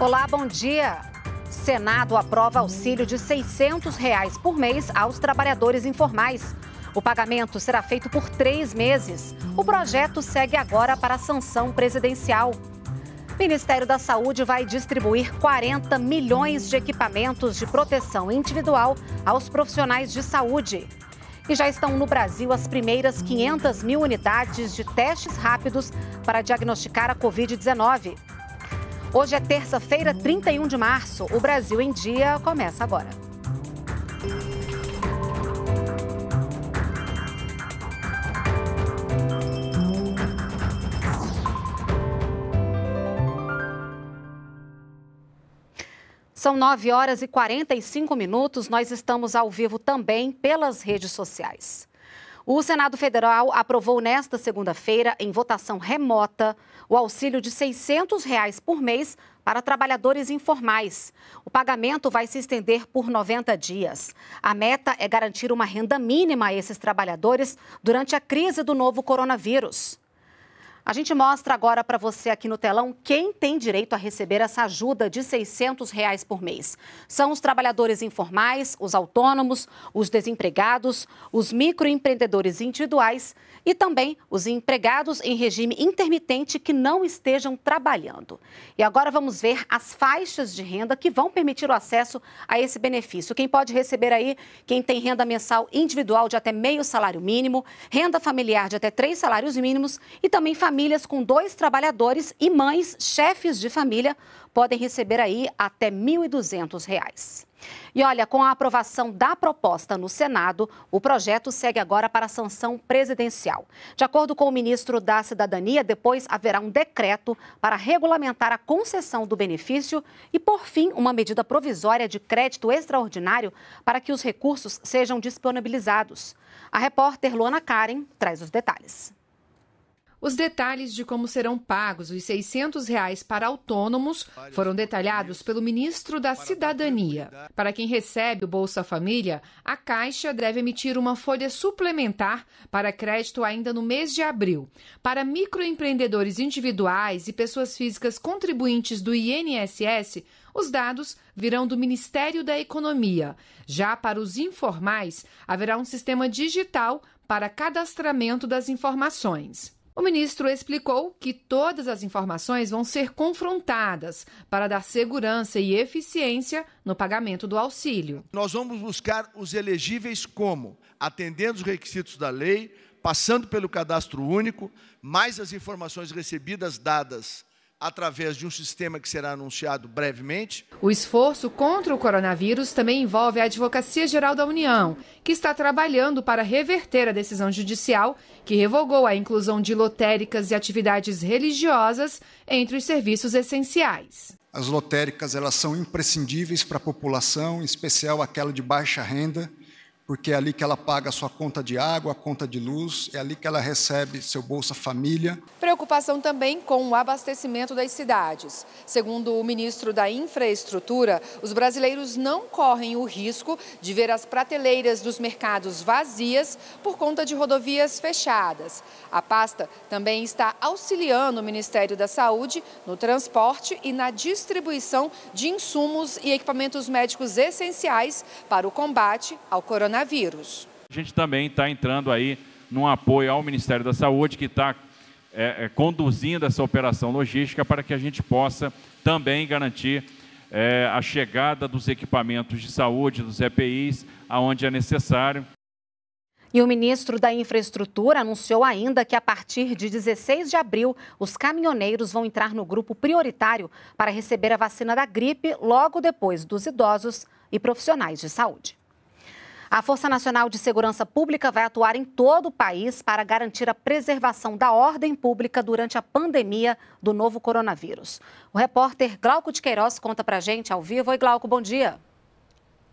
Olá, bom dia. Senado aprova auxílio de R$ 600 reais por mês aos trabalhadores informais. O pagamento será feito por três meses. O projeto segue agora para a sanção presidencial. Ministério da Saúde vai distribuir 40 milhões de equipamentos de proteção individual aos profissionais de saúde. E já estão no Brasil as primeiras 500 mil unidades de testes rápidos para diagnosticar a Covid-19. Hoje é terça-feira, 31 de março. O Brasil em Dia começa agora. São 9 horas e 45 minutos. Nós estamos ao vivo também pelas redes sociais. O Senado Federal aprovou nesta segunda-feira, em votação remota, o auxílio de R$ 600 reais por mês para trabalhadores informais. O pagamento vai se estender por 90 dias. A meta é garantir uma renda mínima a esses trabalhadores durante a crise do novo coronavírus. A gente mostra agora para você aqui no telão quem tem direito a receber essa ajuda de R$ 600 reais por mês. São os trabalhadores informais, os autônomos, os desempregados, os microempreendedores individuais e também os empregados em regime intermitente que não estejam trabalhando. E agora vamos ver as faixas de renda que vão permitir o acesso a esse benefício. Quem pode receber aí, quem tem renda mensal individual de até meio salário mínimo, renda familiar de até três salários mínimos e também família Famílias com dois trabalhadores e mães, chefes de família, podem receber aí até R$ 1.200. E olha, com a aprovação da proposta no Senado, o projeto segue agora para a sanção presidencial. De acordo com o ministro da Cidadania, depois haverá um decreto para regulamentar a concessão do benefício e, por fim, uma medida provisória de crédito extraordinário para que os recursos sejam disponibilizados. A repórter Luana Karen traz os detalhes. Os detalhes de como serão pagos os R$ 600 reais para autônomos foram detalhados pelo ministro da Cidadania. Para quem recebe o Bolsa Família, a Caixa deve emitir uma folha suplementar para crédito ainda no mês de abril. Para microempreendedores individuais e pessoas físicas contribuintes do INSS, os dados virão do Ministério da Economia. Já para os informais, haverá um sistema digital para cadastramento das informações. O ministro explicou que todas as informações vão ser confrontadas para dar segurança e eficiência no pagamento do auxílio. Nós vamos buscar os elegíveis como? Atendendo os requisitos da lei, passando pelo cadastro único, mais as informações recebidas dadas através de um sistema que será anunciado brevemente. O esforço contra o coronavírus também envolve a Advocacia Geral da União, que está trabalhando para reverter a decisão judicial que revogou a inclusão de lotéricas e atividades religiosas entre os serviços essenciais. As lotéricas elas são imprescindíveis para a população, em especial aquela de baixa renda porque é ali que ela paga sua conta de água, a conta de luz, é ali que ela recebe seu Bolsa Família. Preocupação também com o abastecimento das cidades. Segundo o ministro da Infraestrutura, os brasileiros não correm o risco de ver as prateleiras dos mercados vazias por conta de rodovias fechadas. A pasta também está auxiliando o Ministério da Saúde no transporte e na distribuição de insumos e equipamentos médicos essenciais para o combate ao coronavírus coronavírus. A gente também está entrando aí num apoio ao Ministério da Saúde, que está é, é, conduzindo essa operação logística para que a gente possa também garantir é, a chegada dos equipamentos de saúde, dos EPIs, aonde é necessário. E o ministro da Infraestrutura anunciou ainda que a partir de 16 de abril, os caminhoneiros vão entrar no grupo prioritário para receber a vacina da gripe logo depois dos idosos e profissionais de saúde. A Força Nacional de Segurança Pública vai atuar em todo o país para garantir a preservação da ordem pública durante a pandemia do novo coronavírus. O repórter Glauco de Queiroz conta para a gente ao vivo. Oi, Glauco, bom dia.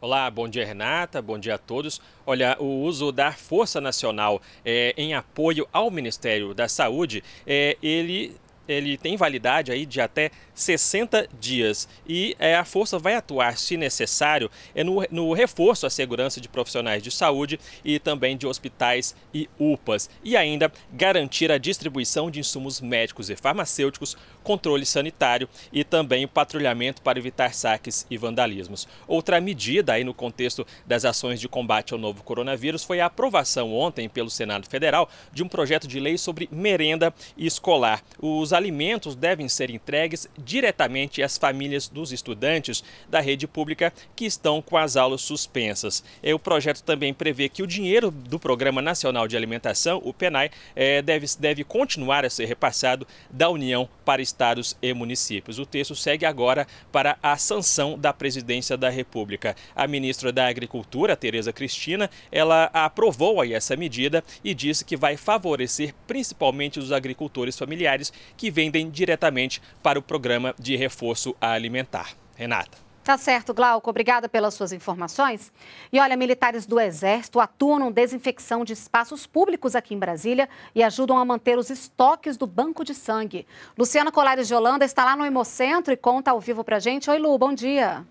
Olá, bom dia Renata, bom dia a todos. Olha, o uso da Força Nacional é, em apoio ao Ministério da Saúde, é, ele ele tem validade aí de até 60 dias e é, a força vai atuar, se necessário, é no, no reforço à segurança de profissionais de saúde e também de hospitais e UPAs e ainda garantir a distribuição de insumos médicos e farmacêuticos, controle sanitário e também o patrulhamento para evitar saques e vandalismos. Outra medida aí no contexto das ações de combate ao novo coronavírus foi a aprovação ontem pelo Senado Federal de um projeto de lei sobre merenda escolar. Os alimentos devem ser entregues diretamente às famílias dos estudantes da rede pública que estão com as aulas suspensas. É, o projeto também prevê que o dinheiro do Programa Nacional de Alimentação, o PENAI, é, deve, deve continuar a ser repassado da União para estados e municípios. O texto segue agora para a sanção da Presidência da República. A ministra da Agricultura, Tereza Cristina, ela aprovou aí essa medida e disse que vai favorecer principalmente os agricultores familiares que vendem diretamente para o programa de reforço alimentar. Renata. Tá certo, Glauco. Obrigada pelas suas informações. E olha, militares do Exército atuam na desinfecção de espaços públicos aqui em Brasília e ajudam a manter os estoques do banco de sangue. Luciana Colares de Holanda está lá no Hemocentro e conta ao vivo pra gente. Oi, Lu, bom dia.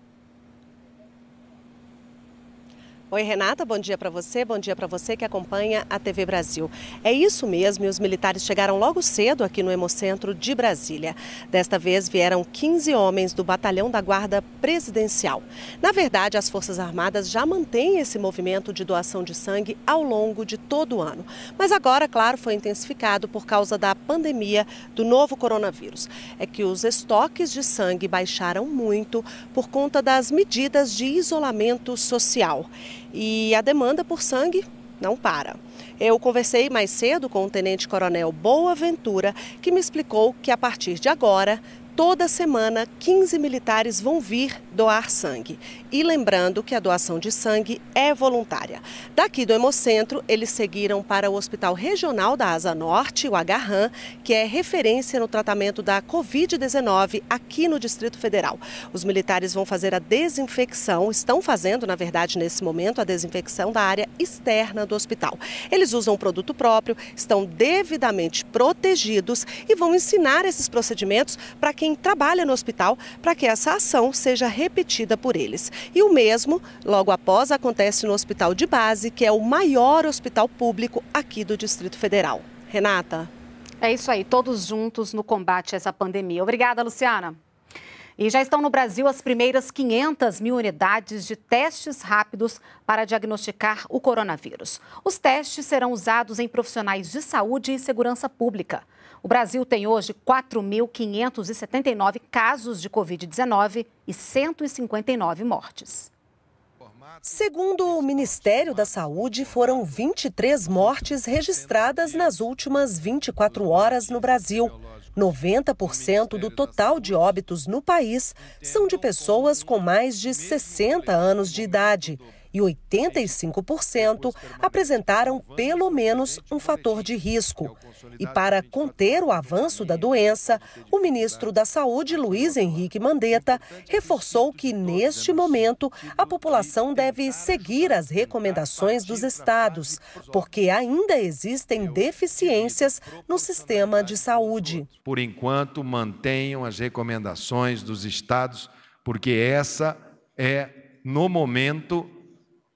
Oi, Renata, bom dia para você, bom dia para você que acompanha a TV Brasil. É isso mesmo, e os militares chegaram logo cedo aqui no Hemocentro de Brasília. Desta vez vieram 15 homens do Batalhão da Guarda Presidencial. Na verdade, as Forças Armadas já mantêm esse movimento de doação de sangue ao longo de todo o ano. Mas agora, claro, foi intensificado por causa da pandemia do novo coronavírus. É que os estoques de sangue baixaram muito por conta das medidas de isolamento social e a demanda por sangue não para. Eu conversei mais cedo com o Tenente Coronel Boaventura, que me explicou que a partir de agora, toda semana, 15 militares vão vir doar sangue. E lembrando que a doação de sangue é voluntária. Daqui do Hemocentro, eles seguiram para o Hospital Regional da Asa Norte, o Agarran, que é referência no tratamento da Covid-19 aqui no Distrito Federal. Os militares vão fazer a desinfecção, estão fazendo, na verdade, nesse momento, a desinfecção da área externa do hospital. Eles usam produto próprio, estão devidamente protegidos e vão ensinar esses procedimentos para quem trabalha no hospital, para que essa ação seja repetida por eles. E o mesmo, logo após, acontece no Hospital de Base, que é o maior hospital público aqui do Distrito Federal. Renata. É isso aí, todos juntos no combate a essa pandemia. Obrigada, Luciana. E já estão no Brasil as primeiras 500 mil unidades de testes rápidos para diagnosticar o coronavírus. Os testes serão usados em profissionais de saúde e segurança pública. O Brasil tem hoje 4.579 casos de Covid-19 e 159 mortes. Segundo o Ministério da Saúde, foram 23 mortes registradas nas últimas 24 horas no Brasil. 90% do total de óbitos no país são de pessoas com mais de 60 anos de idade e 85% apresentaram pelo menos um fator de risco. E para conter o avanço da doença, o ministro da Saúde, Luiz Henrique Mandetta, reforçou que, neste momento, a população deve seguir as recomendações dos estados, porque ainda existem deficiências no sistema de saúde. Por enquanto, mantenham as recomendações dos estados, porque essa é, no momento,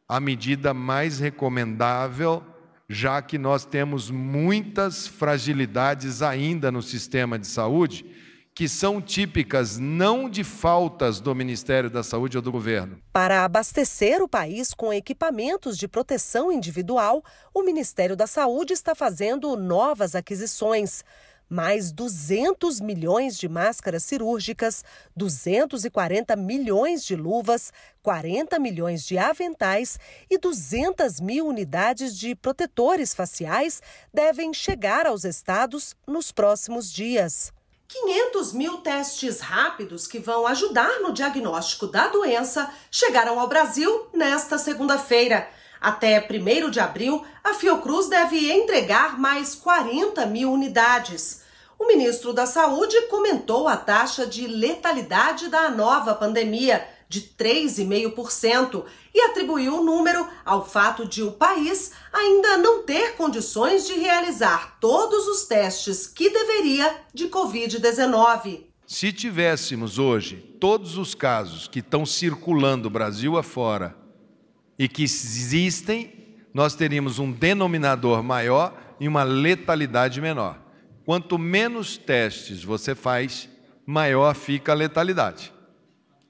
a medida mais recomendável, já que nós temos muitas fragilidades ainda no sistema de saúde, que são típicas não de faltas do Ministério da Saúde ou do governo. Para abastecer o país com equipamentos de proteção individual, o Ministério da Saúde está fazendo novas aquisições mais 200 milhões de máscaras cirúrgicas, 240 milhões de luvas, 40 milhões de aventais e 200 mil unidades de protetores faciais devem chegar aos estados nos próximos dias. 500 mil testes rápidos que vão ajudar no diagnóstico da doença chegaram ao Brasil nesta segunda-feira. Até 1 de abril, a Fiocruz deve entregar mais 40 mil unidades. O ministro da Saúde comentou a taxa de letalidade da nova pandemia, de 3,5%, e atribuiu o número ao fato de o país ainda não ter condições de realizar todos os testes que deveria de Covid-19. Se tivéssemos hoje todos os casos que estão circulando Brasil afora e que existem, nós teríamos um denominador maior e uma letalidade menor. Quanto menos testes você faz, maior fica a letalidade.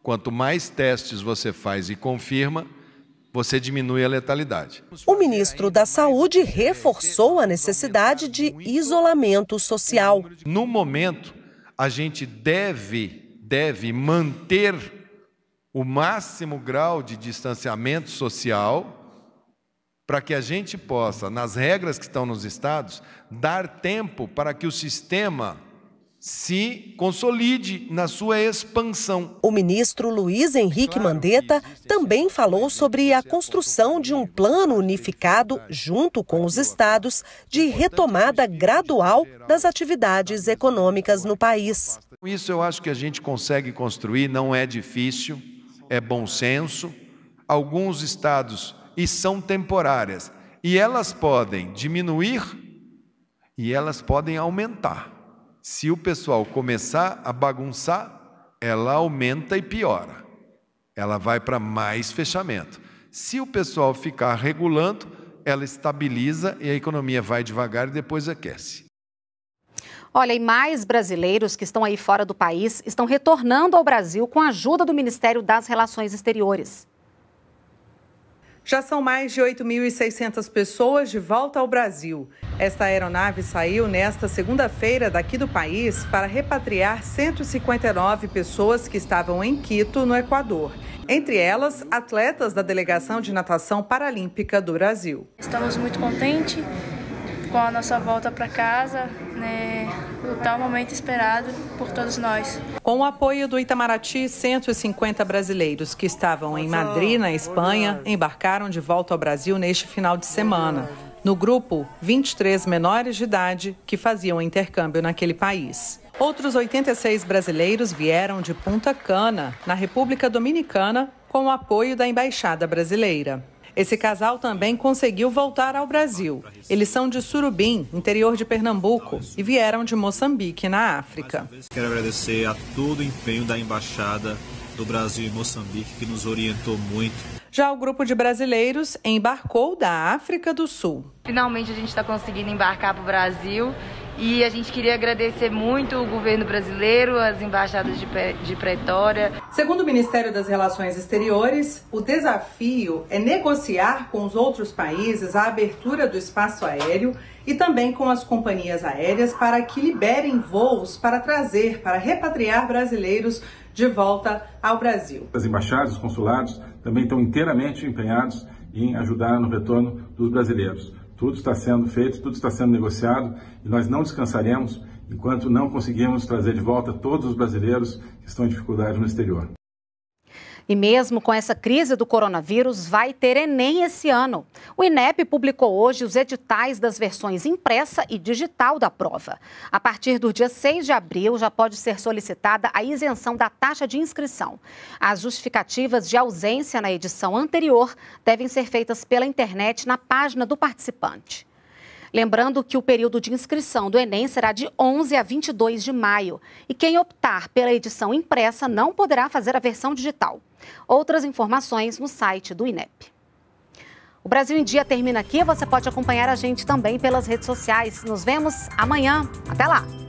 Quanto mais testes você faz e confirma, você diminui a letalidade. O ministro da Saúde reforçou a necessidade de isolamento social. No momento, a gente deve, deve manter o máximo grau de distanciamento social para que a gente possa, nas regras que estão nos estados, dar tempo para que o sistema se consolide na sua expansão. O ministro Luiz Henrique claro Mandetta também falou sobre a construção de um plano né? unificado, junto com os estados, de retomada gradual das atividades econômicas no país. Isso eu acho que a gente consegue construir, não é difícil é bom senso, alguns estados e são temporárias. E elas podem diminuir e elas podem aumentar. Se o pessoal começar a bagunçar, ela aumenta e piora. Ela vai para mais fechamento. Se o pessoal ficar regulando, ela estabiliza e a economia vai devagar e depois aquece. Olha, e mais brasileiros que estão aí fora do país estão retornando ao Brasil com a ajuda do Ministério das Relações Exteriores. Já são mais de 8.600 pessoas de volta ao Brasil. Esta aeronave saiu nesta segunda-feira daqui do país para repatriar 159 pessoas que estavam em Quito, no Equador. Entre elas, atletas da Delegação de Natação Paralímpica do Brasil. Estamos muito contentes com a nossa volta para casa, né, o tal momento esperado por todos nós. Com o apoio do Itamaraty, 150 brasileiros que estavam em Madrid, na Espanha, embarcaram de volta ao Brasil neste final de semana. No grupo, 23 menores de idade que faziam intercâmbio naquele país. Outros 86 brasileiros vieram de Punta Cana, na República Dominicana, com o apoio da Embaixada Brasileira. Esse casal também conseguiu voltar ao Brasil. Eles são de Surubim, interior de Pernambuco, e vieram de Moçambique, na África. Quero agradecer a todo o empenho da Embaixada do Brasil em Moçambique, que nos orientou muito. Já o grupo de brasileiros embarcou da África do Sul. Finalmente a gente está conseguindo embarcar para o Brasil e a gente queria agradecer muito o governo brasileiro, as embaixadas de, de Pretória. Segundo o Ministério das Relações Exteriores, o desafio é negociar com os outros países a abertura do espaço aéreo e também com as companhias aéreas para que liberem voos para trazer, para repatriar brasileiros de volta ao Brasil. As embaixadas, os consulados também estão inteiramente empenhados em ajudar no retorno dos brasileiros. Tudo está sendo feito, tudo está sendo negociado e nós não descansaremos enquanto não conseguirmos trazer de volta todos os brasileiros que estão em dificuldade no exterior. E mesmo com essa crise do coronavírus, vai ter Enem esse ano. O INEP publicou hoje os editais das versões impressa e digital da prova. A partir do dia 6 de abril, já pode ser solicitada a isenção da taxa de inscrição. As justificativas de ausência na edição anterior devem ser feitas pela internet na página do participante. Lembrando que o período de inscrição do Enem será de 11 a 22 de maio e quem optar pela edição impressa não poderá fazer a versão digital. Outras informações no site do INEP. O Brasil em Dia termina aqui. Você pode acompanhar a gente também pelas redes sociais. Nos vemos amanhã. Até lá!